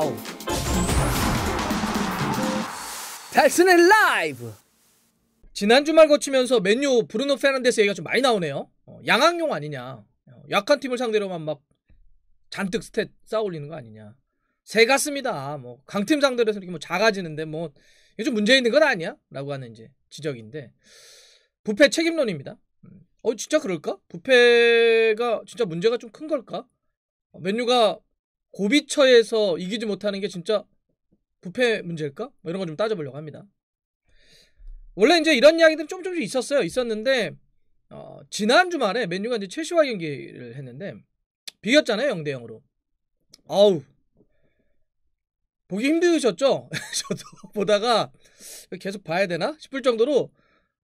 와우! 달슨의 라이브! 지난 주말 거치면서 맨유 브루노 페란데스 얘기가 좀 많이 나오네요. 어, 양학용 아니냐. 어, 약한 팀을 상대로만 막 잔뜩 스탯 쌓아올리는 거 아니냐. 새 같습니다. 뭐 강팀 상대로서 이렇게 뭐 작아지는데 뭐 이게 좀 문제 있는 건 아니야? 라고 하는 이제 지적인데 부패 책임론입니다. 음, 어 진짜 그럴까? 부패가 진짜 문제가 좀 큰 걸까? 어, 맨유가 고비처에서 이기지 못하는 게 진짜 부패 문제일까? 뭐 이런 거 좀 따져보려고 합니다. 원래 이제 이런 이야기들은 좀 조금씩 있었어요. 있었는데 어, 지난 주말에 맨유가 이제 첼시와 경기를 했는데 비겼잖아요. 0대 0으로. 아우 보기 힘드셨죠? 저도 보다가 계속 봐야 되나 싶을 정도로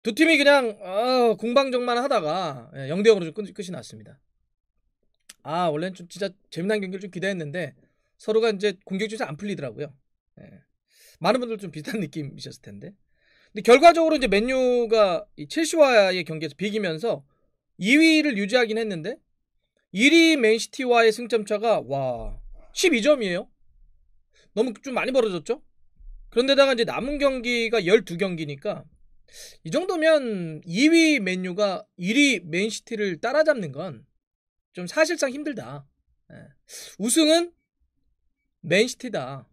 두 팀이 그냥 어, 공방정만 하다가 0대 예, 0으로 끝이 났습니다. 아 원래는 좀 진짜 재미난 경기를 좀 기대했는데 서로가 이제 공격적으로 안 풀리더라고요. 예. 많은 분들 좀 비슷한 느낌이셨을 텐데. 근데 결과적으로 이제 맨유가 이 첼시와의 경기에서 비기면서 2위를 유지하긴 했는데 1위 맨시티와의 승점 차가 와 12점이에요. 너무 좀 많이 벌어졌죠? 그런데다가 이제 남은 경기가 12경기니까 이 정도면 2위 맨유가 1위 맨시티를 따라잡는 건좀 사실상 힘들다. 예. 우승은 맨시티다.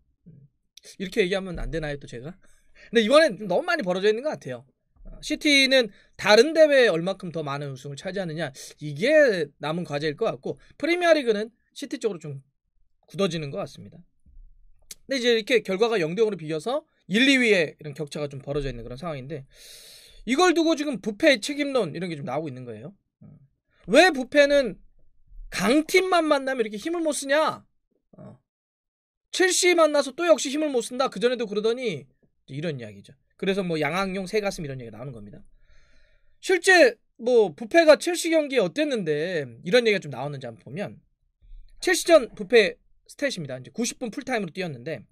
이렇게 얘기하면 안 되나요, 또 제가? 근데 이번엔 너무 많이 벌어져 있는 것 같아요. 어, 시티는 다른 대회에 얼마큼 더 많은 우승을 차지하느냐 이게 남은 과제일 것 같고 프리미어리그는 시티 쪽으로 좀 굳어지는 것 같습니다. 근데 이제 이렇게 결과가 0대0으로 비겨서 1, 2위에 이런 격차가 좀 벌어져 있는 그런 상황인데 이걸 두고 지금 부패 책임론 이런 게 좀 나오고 있는 거예요. 음. 왜 부패는 강팀만 만나면 이렇게 힘을 못 쓰냐? 어. 첼시 만나서 또 역시 힘을 못 쓴다. 그전에도 그러더니 이런 이야기죠. 그래서 뭐 양항용 새가슴 이런 얘기가 나오는 겁니다. 실제 뭐 부패가 첼시 경기에 어땠는데 이런 얘기가 좀 나오는지 한번 보면 첼시전 부패 스탯입니다. 이제 90분 풀타임으로 뛰었는데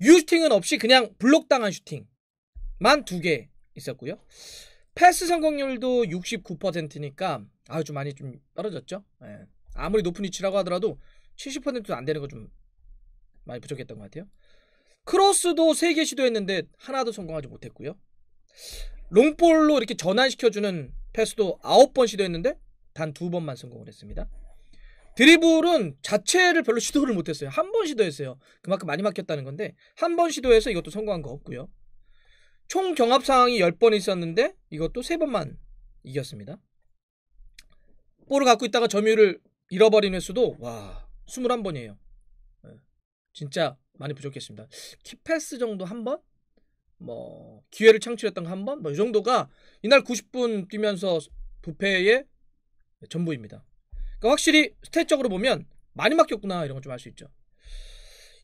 유스팅은 없이 그냥 블록당한 슈팅만 두 개 있었고요. 패스 성공률도 69%니까 아좀 많이 좀 떨어졌죠. 예. 아무리 높은 위치라고 하더라도 70%도 안 되는 거 좀 많이 부족했던 것 같아요. 크로스도 3개 시도했는데 하나도 성공하지 못했고요. 롱볼로 이렇게 전환시켜주는 패스도 9번 시도했는데 단 2번만 성공을 했습니다. 드리블은 자체를 별로 시도를 못했어요. 한 번 시도했어요. 그만큼 많이 막혔다는 건데 한 번 시도해서 이것도 성공한 거 없고요. 총 경합 상황이 10번 있었는데 이것도 3번만 이겼습니다. 억보를 갖고 있다가 점유율을 잃어버린 횟수도 와 21번이에요. 예. 진짜 많이 부족했습니다. 키패스 정도 한 번? 뭐 기회를 창출했던 거 한 번? 뭐 이 정도가 이날 90분 뛰면서 부패의 전부입니다. 그러니까 확실히 스탯적으로 보면 많이 막혔구나 이런 걸 좀 알 수 있죠.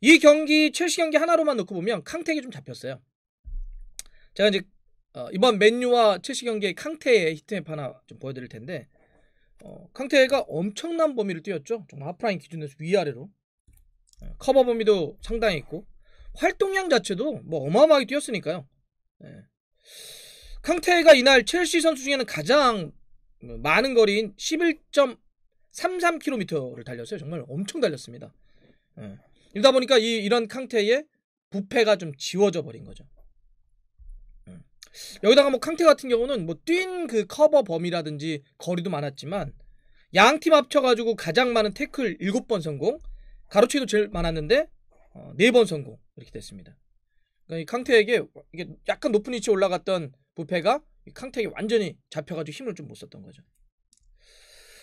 이 경기 첼시 경기 하나로만 놓고 보면 캉텍이 좀 잡혔어요. 제가 이제 어, 이번 맨유와 첼시 경기의 캉테의 히트맵 하나 좀 보여드릴 텐데 어, 캉테가 엄청난 범위를 뛰었죠. 정말 하프라인 기준에서 위아래로 예, 커버 범위도 상당히 있고 활동량 자체도 뭐 어마어마하게 뛰었으니까요. 예. 캉테가 이날 첼시 선수 중에는 가장 많은 거리인 11.33km를 달렸어요. 정말 엄청 달렸습니다. 예. 이러다 보니까 이, 이런 캉테의 부패가 좀 지워져 버린 거죠. 여기다가 뭐 캉테 같은 경우는 뭐 뛴 그 커버 범위라든지 거리도 많았지만 양 팀 합쳐가지고 가장 많은 태클 7번 성공, 가로치도 제일 많았는데 어, 4번 성공 이렇게 됐습니다. 그러니까 이 캉테에게 이게 약간 높은 위치에 올라갔던 부패가 캉테에게 완전히 잡혀가지고 힘을 좀 못 썼던 거죠.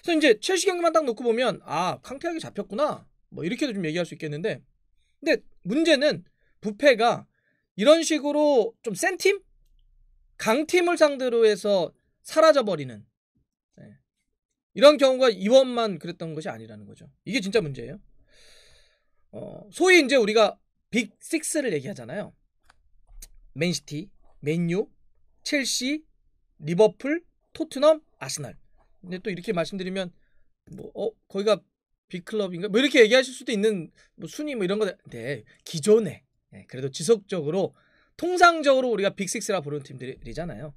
그래서 이제 첼시 경기만 딱 놓고 보면 아 캉테에게 잡혔구나 뭐 이렇게도 좀 얘기할 수 있겠는데 근데 문제는 부패가 이런 식으로 좀 센 팀? 강팀을 상대로 해서 사라져버리는 네. 이런 경우가 이번만 그랬던 것이 아니라는 거죠. 이게 진짜 문제예요. 어, 소위 이제 우리가 빅6를 얘기하잖아요. 맨시티, 맨유, 첼시, 리버풀, 토트넘, 아스날. 근데 또 이렇게 말씀드리면 뭐 어, 거기가 빅클럽인가? 뭐 이렇게 얘기하실 수도 있는 뭐 순위 뭐 이런 거. 데 네, 기존에 네, 그래도 지속적으로 통상적으로 우리가 빅6라 부르는 팀들이잖아요.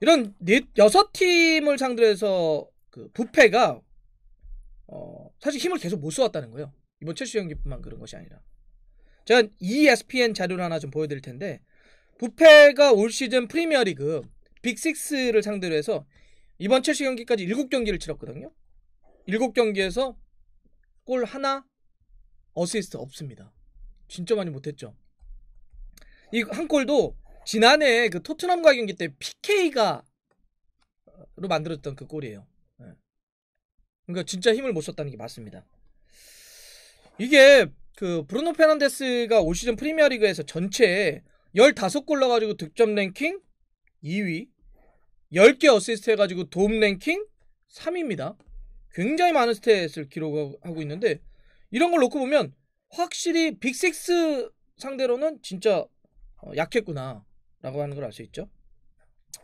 이런 네, 여섯 팀을 상대로 해서 그 부패가 어, 사실 힘을 계속 못 쏘았다는 거예요. 이번 첼시 경기뿐만 그런 것이 아니라. 제가 ESPN 자료를 하나 좀 보여드릴 텐데 부패가 올 시즌 프리미어리그 빅6를 상대로 해서 이번 첼시 경기까지 7경기를 치렀거든요. 7경기에서 골 하나 어시스트 없습니다. 진짜 많이 못했죠. 이한 골도 지난해 그 토트넘과 경기 때 PK가 로 만들었던 그 골이에요. 예. 그러니까 진짜 힘을 못 썼다는 게 맞습니다. 이게 그 브루노 페난데스가 올 시즌 프리미어리그에서 전체 15골 넣어가지고 득점 랭킹 2위 10개 어시스트 해가지고 도움 랭킹 3위입니다. 굉장히 많은 스탯을 기록하고 있는데 이런 걸 놓고 보면 확실히 빅6 상대로는 진짜 어, 약했구나라고 하는 걸 알 수 있죠.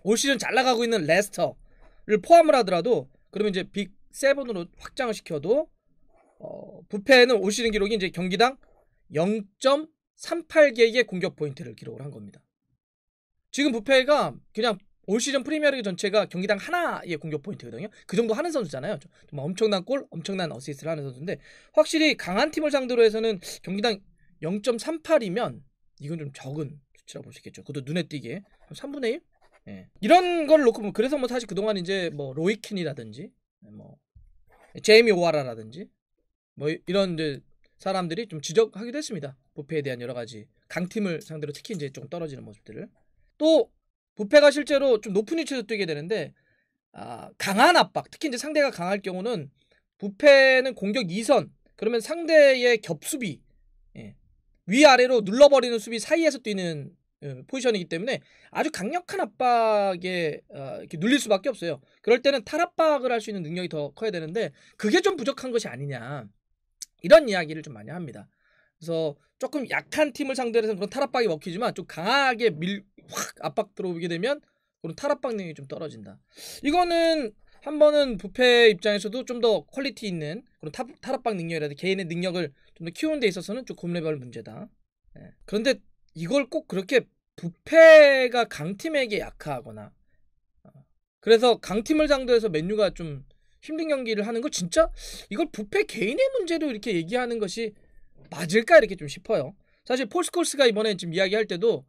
올 시즌 잘 나가고 있는 레스터를 포함을 하더라도 그러면 이제 빅 세븐으로 확장을 시켜도 어, 부패는 올 시즌 기록이 이제 경기당 0.38개의 공격 포인트를 기록을 한 겁니다. 지금 부패가 그냥 올 시즌 프리미어리그 전체가 경기당 하나의 공격 포인트거든요. 그 정도 하는 선수잖아요. 정말 엄청난 골, 엄청난 어시스트를 하는 선수인데 확실히 강한 팀을 상대로 해서는 경기당 0.38이면 이건 좀 적은 7이라고 겠죠 그것도 눈에 띄게 3분의 1. 예. 이런 걸 놓고 보면 그래서 뭐 사실 그동안 이제 뭐 로이킨이라든지 예, 뭐 제이미 오하라라든지 뭐 이런 이제 사람들이 좀 지적하기도 했습니다. 부패에 대한 여러 가지 강팀을 상대로 특히 이제 좀 떨어지는 모습들을 또 부패가 실제로 좀 높은 위치에서 뛰게 되는데 아, 강한 압박 특히 이제 상대가 강할 경우는 부패는 공격 2선 그러면 상대의 겹수비 예. 위아래로 눌러버리는 수비 사이에서 뛰는 예, 포지션이기 때문에 아주 강력한 압박에 어, 눌릴 수밖에 없어요. 그럴 때는 탈압박을 할 수 있는 능력이 더 커야 되는데 그게 좀 부족한 것이 아니냐 이런 이야기를 좀 많이 합니다. 그래서 조금 약한 팀을 상대로 해서 그런 탈압박이 먹히지만 좀 강하게 밀 확 압박 들어오게 되면 그런 탈압박 능력이 좀 떨어진다. 이거는 한 번은 부패 입장에서도 좀 더 퀄리티 있는 그런 타, 탈압박 능력이라든 지 개인의 능력을 좀 더 키우는 데 있어서는 좀 고민해볼 문제다. 예. 그런데 이걸 꼭 그렇게 부패가 강팀에게 약하거나 어, 그래서 강팀을 상대해서 맨유가 좀 힘든 경기를 하는 거 진짜 이걸 부패 개인의 문제로 이렇게 얘기하는 것이 맞을까 이렇게 좀 싶어요. 사실 폴스콜스가 이번에 지금 이야기할 때도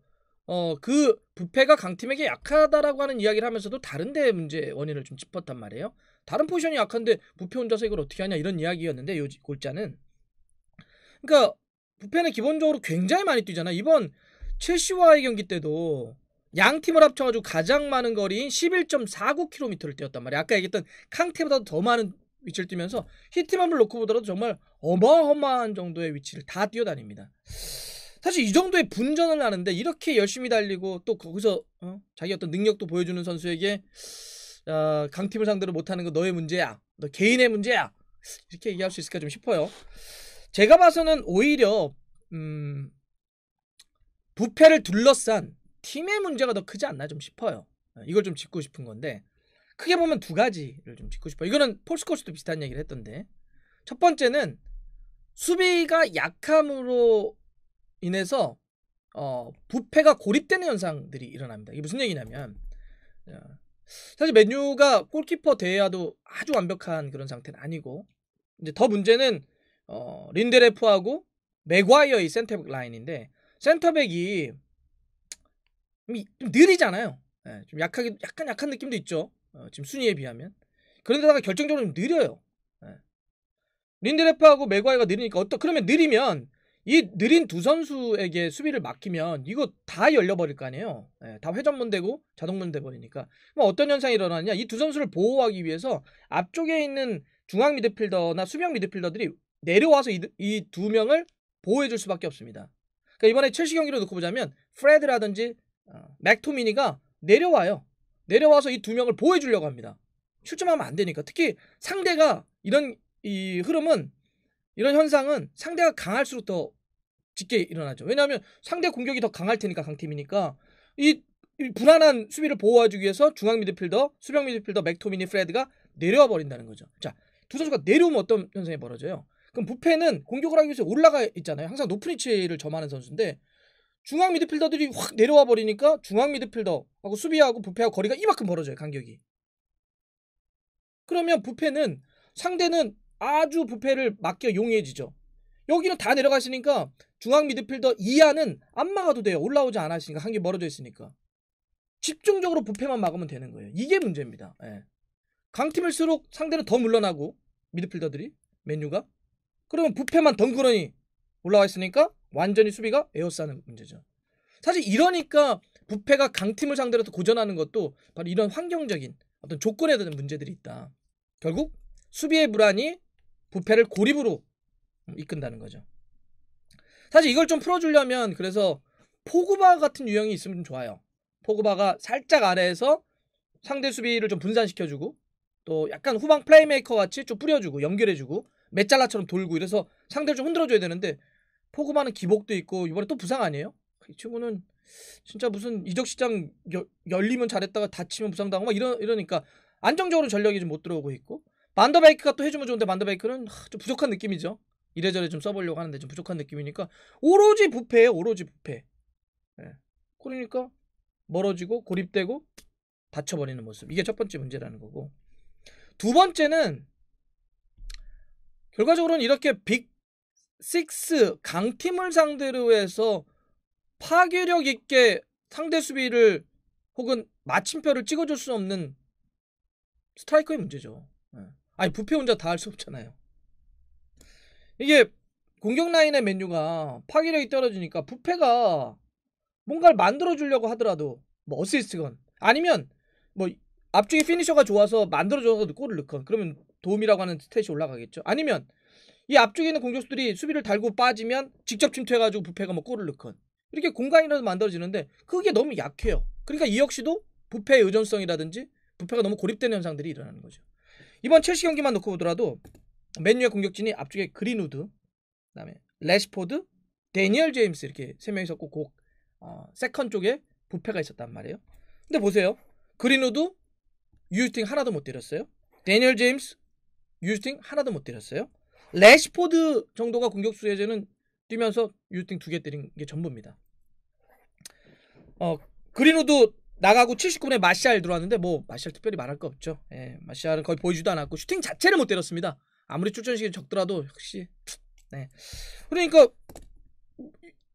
어 그 부패가 강팀에게 약하다라고 하는 이야기를 하면서도 다른 데 문제 원인을 좀 짚었단 말이에요. 다른 포지션이 약한데 부패 혼자서 이걸 어떻게 하냐 이런 이야기였는데 요 골자는 그러니까 부패는 기본적으로 굉장히 많이 뛰잖아. 이번 첼시와의 경기 때도 양 팀을 합쳐가지고 가장 많은 거리인 11.49km를 뛰었단 말이야. 아까 얘기했던 캉테보다도 더 많은 위치를 뛰면서 히트맘을 놓고 보더라도 정말 어마어마한 정도의 위치를 다 뛰어다닙니다. 사실 이 정도의 분전을 하는데 이렇게 열심히 달리고 또 거기서 어? 자기 어떤 능력도 보여주는 선수에게 어, 강팀을 상대로 못하는 거 너의 문제야. 너 개인의 문제야. 이렇게 얘기할 수 있을까 좀 싶어요. 제가 봐서는 오히려 음, 부패를 둘러싼 팀의 문제가 더 크지 않나 좀 싶어요. 예, 이걸 좀 짚고 싶은 건데 크게 보면 두 가지를 좀 짚고 싶어요. 이거는 폴스코치도 비슷한 얘기를 했던데 첫 번째는 수비가 약함으로 인해서 어, 부패가 고립되는 현상들이 일어납니다. 이게 무슨 얘기냐면 어, 사실 메뉴가 골키퍼 대야도 아주 완벽한 그런 상태는 아니고 이제 더 문제는 어, 린데레프하고 맥과이어의 센터백 라인인데 센터백이 좀 느리잖아요. 네, 좀 약하게 약간 약한 느낌도 있죠. 어, 지금 순위에 비하면 그런데다가 결정적으로 좀 느려요. 네. 린데레프하고 맥과이가 느리니까 어떠 그러면 느리면 이 느린 두 선수에게 수비를 막히면 이거 다 열려버릴 거 아니에요. 네, 다 회전문되고 자동문되 버리니까 그럼 어떤 현상이 일어나냐? 이 두 선수를 보호하기 위해서 앞쪽에 있는 중앙 미드필더나 수비형 미드필더들이 내려와서 이 두 명을 보호해줄 수밖에 없습니다. 그러니까 이번에 첼시 경기를 놓고 보자면 프레드라든지 어, 맥토미니가 내려와요. 내려와서 이 두 명을 보호해주려고 합니다. 출전하면안 되니까 특히 상대가 이런 이 흐름은 이런 현상은 상대가 강할수록 더 짙게 일어나죠. 왜냐하면 상대 공격이 더 강할 테니까 강팀이니까 이, 이 불안한 수비를 보호해주기 위해서 중앙 미드필더, 수령 미드필더 맥토미니 프레드가 내려와 버린다는 거죠. 자, 두 선수가 내려오면 어떤 현상이 벌어져요? 그럼 부페는 공격을 하기 위해서 올라가 있잖아요. 항상 높은 위치를 점하는 선수인데 중앙 미드필더들이 확 내려와 버리니까 중앙 미드필더하고 수비하고 부페하고 거리가 이만큼 벌어져요. 간격이. 그러면 부페는 상대는 아주 부패를 맡겨 용해지죠. 여기는 다 내려가시니까 중앙 미드필더 이하는 안 막아도 돼요. 올라오지 않으시니까 한개 멀어져 있으니까. 집중적으로 부패만 막으면 되는 거예요. 이게 문제입니다. 예. 강팀일수록 상대는 더 물러나고 미드필더들이 메뉴가 그러면 부패만 덩그러니 올라와 있으니까 완전히 수비가 에어싸는 문제죠. 사실 이러니까 부패가 강팀을 상대로 고전하는 것도 바로 이런 환경적인 어떤 조건에 대한 문제들이 있다. 결국 수비의 불안이 부패를 고립으로 이끈다는 거죠. 사실 이걸 좀 풀어주려면 그래서 포그바 같은 유형이 있으면 좀 좋아요. 포그바가 살짝 아래에서 상대 수비를 좀 분산시켜주고 또 약간 후방 플레이메이커 같이 좀 뿌려주고 연결해주고 메잘라처럼 돌고 이래서 상대를 좀 흔들어줘야 되는데 포그바는 기복도 있고 이번에 또 부상 아니에요? 이 친구는 진짜 무슨 이적 시장 열리면 잘했다가 다치면 부상당하고 막 이러, 이러니까 안정적으로 전력이 좀 못 들어오고 있고 반더베이크가또 해주면 좋은데 반더베이크는좀 부족한 느낌이죠. 이래저래 좀 써보려고 하는데 좀 부족한 느낌이니까 오로지 부패예요. 오로지 부패. 예. 그러니까 멀어지고 고립되고 다쳐버리는 모습. 이게 첫 번째 문제라는 거고 두 번째는 결과적으로는 이렇게 빅 6 강팀을 상대로 해서 파괴력 있게 상대 수비를 혹은 마침표를 찍어줄 수 없는 스트라이커의 문제죠. 예. 아니 부패 혼자 다 할 수 없잖아요. 이게 공격 라인의 메뉴가 파괴력이 떨어지니까 부패가 뭔가를 만들어 주려고 하더라도 뭐 어시스트건 아니면 뭐 앞쪽에 피니셔가 좋아서 만들어 줘서 골을 넣건 그러면 도움이라고 하는 스탯이 올라가겠죠. 아니면 이 앞쪽에 있는 공격수들이 수비를 달고 빠지면 직접 침투해가지고 부패가 뭐 골을 넣건 이렇게 공간이라도 만들어지는데 그게 너무 약해요. 그러니까 이 역시도 부패의 의존성이라든지 부패가 너무 고립된 현상들이 일어나는 거죠. 이번 첼시 경기만 놓고 보더라도 맨유의 공격진이 앞쪽에 그린우드, 그다음에 레시포드, 데니얼 제임스 이렇게 세 명이 있었고 곡 어, 세컨 쪽에 부패가 있었단 말이에요. 근데 보세요. 그린우드 유스팅 하나도 못 때렸어요. 데니얼 제임스 유스팅 하나도 못 때렸어요. 래시포드 정도가 공격수 해제는 뛰면서 유스팅 두 개 때린 게 전부입니다. 어, 그린우드 나가고 79분에 마샬 들어왔는데 뭐마샬 특별히 말할 거 없죠. 예, 마샬은 거의 보이지도 않았고 슈팅 자체를 못 때렸습니다. 아무리 출전 시기이 적더라도 역시 네. 그러니까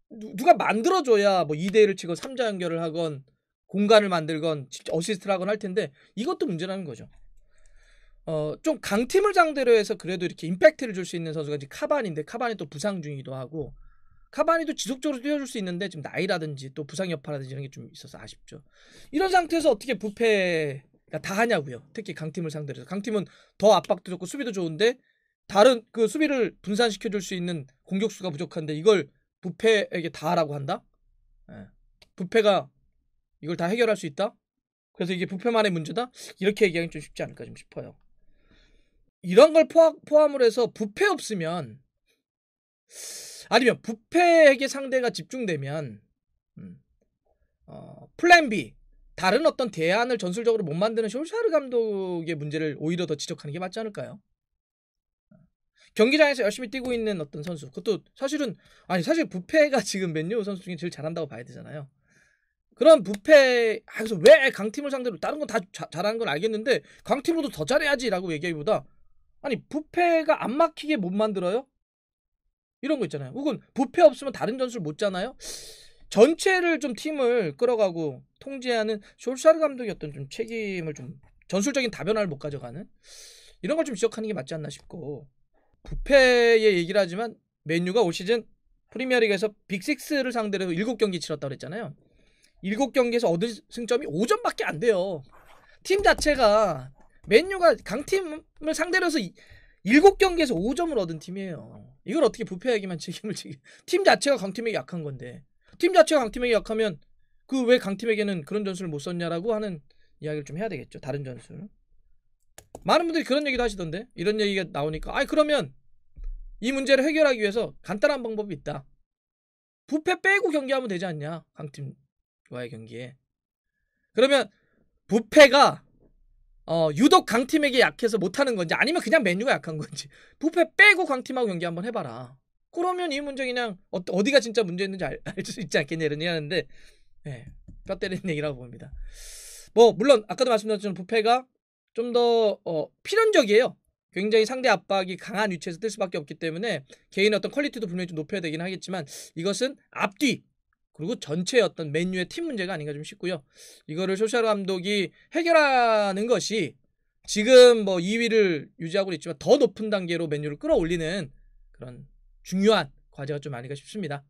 누가 만들어줘야 뭐 2대 1을 치고 3자 연결을 하건 공간을 만들건 어시스트를 하건 할 텐데 이것도 문제라는 거죠. 어, 좀 강팀을 상대로 해서 그래도 이렇게 임팩트를 줄 수 있는 선수가 지금 카바니인데 카바니 또 부상 중이기도 하고 카바니도 지속적으로 뛰어줄 수 있는데 지금 나이라든지 또 부상 여파라든지 이런 게 좀 있어서 아쉽죠. 이런 상태에서 어떻게 부패가 다 하냐고요. 특히 강팀을 상대로 해서 강팀은 더 압박도 좋고 수비도 좋은데 다른 그 수비를 분산시켜 줄 수 있는 공격수가 부족한데 이걸 부패에게 다 하라고 한다? 예. 부패가 이걸 다 해결할 수 있다? 그래서 이게 부패만의 문제다? 이렇게 얘기하기 좀 쉽지 않을까 좀 싶어요. 이런 걸 포함, 을 해서 부패 없으면 아니면 부패에게 상대가 집중되면 음, 어, 플랜 B 다른 어떤 대안을 전술적으로 못 만드는 쇼샤르 감독의 문제를 오히려 더 지적하는 게 맞지 않을까요? 경기장에서 열심히 뛰고 있는 어떤 선수 그것도 사실은 아니 사실 부패가 지금 맨유 선수 중에 제일 잘한다고 봐야 되잖아요. 그런 부패 아, 그래서 왜 강팀을 상대로 다른 건 다 잘하는 건 알겠는데 강팀으로도 더 잘해야지라고 얘기하기보다 아니 부패가 안 막히게 못 만들어요? 이런 거 있잖아요. 혹은 부패 없으면 다른 전술 못 짜나요? 전체를 좀 팀을 끌어가고 통제하는 쇼르샤르 감독이 어떤 좀 책임을 좀 전술적인 다변화를 못 가져가는 이런 걸 좀 지적하는 게 맞지 않나 싶고 부패의 얘기를 하지만 맨유가 올 시즌 프리미어리그에서 빅6를 상대로 7경기 치렀다고 그랬잖아요. 7경기에서 얻은 승점이 5점밖에 안 돼요. 팀 자체가 맨유가 강팀을 상대로 해서 7경기에서 5점을 얻은 팀이에요. 이걸 어떻게 부패하기만 책임을 지게. 팀 자체가 강팀에게 약한 건데. 팀 자체가 강팀에게 약하면 그 왜 강팀에게는 그런 전술을 못 썼냐라고 하는 이야기를 좀 해야 되겠죠. 다른 전술. 많은 분들이 그런 얘기도 하시던데. 이런 얘기가 나오니까. 아니, 그러면 이 문제를 해결하기 위해서 간단한 방법이 있다. 부패 빼고 경기하면 되지 않냐. 강팀과의 경기에. 그러면 부패가 어, 유독 강팀에게 약해서 못하는 건지 아니면 그냥 맨유가 약한 건지 부패 빼고 강팀하고 경기 한번 해봐라. 그러면 이 문제 그냥 어, 디가 진짜 문제였는지 알 수 있지 않겠냐 이런 얘기하는데 예, 뼈 때리는 얘기라고 봅니다. 뭐 물론 아까도 말씀드렸지만 부패가 좀더 어, 필연적이에요. 굉장히 상대 압박이 강한 위치에서 뜰 수밖에 없기 때문에 개인의 어떤 퀄리티도 분명히 좀 높여야 되긴 하겠지만 이것은 앞뒤 그리고 전체 어떤 맨유의 팀 문제가 아닌가 좀 싶고요. 이거를 쇼샤르 감독이 해결하는 것이 지금 뭐 2위를 유지하고 있지만 더 높은 단계로 맨유를 끌어올리는 그런 중요한 과제가 좀 아닌가 싶습니다.